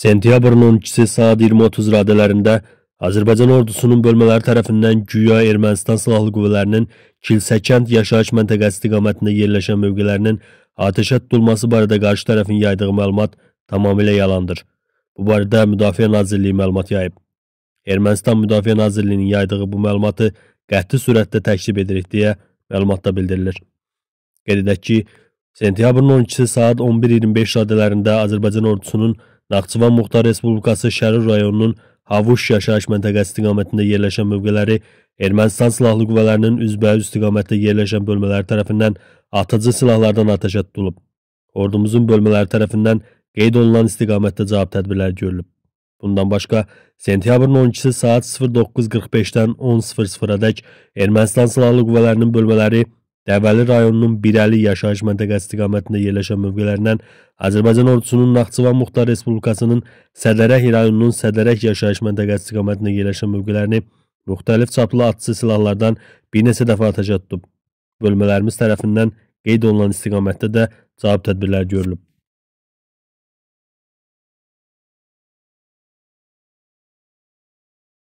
Sentyabrın 12-si saat 20.30 radələrində Azərbaycan ordusunun bölmələri tərəfindən güya Ermənistan silahlı qüvvələrinin Kilsəkənd yaşayış məntəqəsi istiqamətində yerləşən mövqelərinin atəşə tutulması barədə qarşı tərəfin yaydığı məlumat tamamilə yalandır. Bu barədə Müdafiə Nazirliyi məlumat yayıb. Ermənistan Müdafiə Nazirliyinin yaydığı bu məlumatı qəti sürətdə təkzib edirik deyə məlumatda bildirilir. Qeyd edək ki, sentyabrın 12-si saat 11.25 radələrində Azərbaycan ordusunun Naxçıvan Muxtar Respublikası Şərur rayonunun Havuş yaşayış məntəqəsi istiqamətində yerləşən mövqeləri Ermənistan silahlı qüvvələrinin üzbəüz istiqamətdə yerləşən bölmələri tərəfindən atıcı silahlardan atəşə tutulub. Ordumuzun bölmələri tərəfindən qeyd olunan istiqamətdə cavab tədbirləri görülüb. Bundan başqa, sentyabrın 12-si saat 09.45-dən 10.00-dək Ermənistan silahlı qüvvələrinin bölmələri Dəbəli rayonunun Birəli yaşayış məntəqəsi istiqamətində yerləşən mövqelərindən Azərbaycan ordusunun Naxçıvan Muxtar Respublikasının Sədərək rayonunun Sədərək yaşayış məntəqəsi istiqamətində yerləşən mövqələrini müxtəlif çaplı atıcı silahlardan bir neçə dəfə atəşə tutub. Bölmələrimiz tərəfindən qeyd olunan istiqamətdə də cavab tədbirləri görülüb.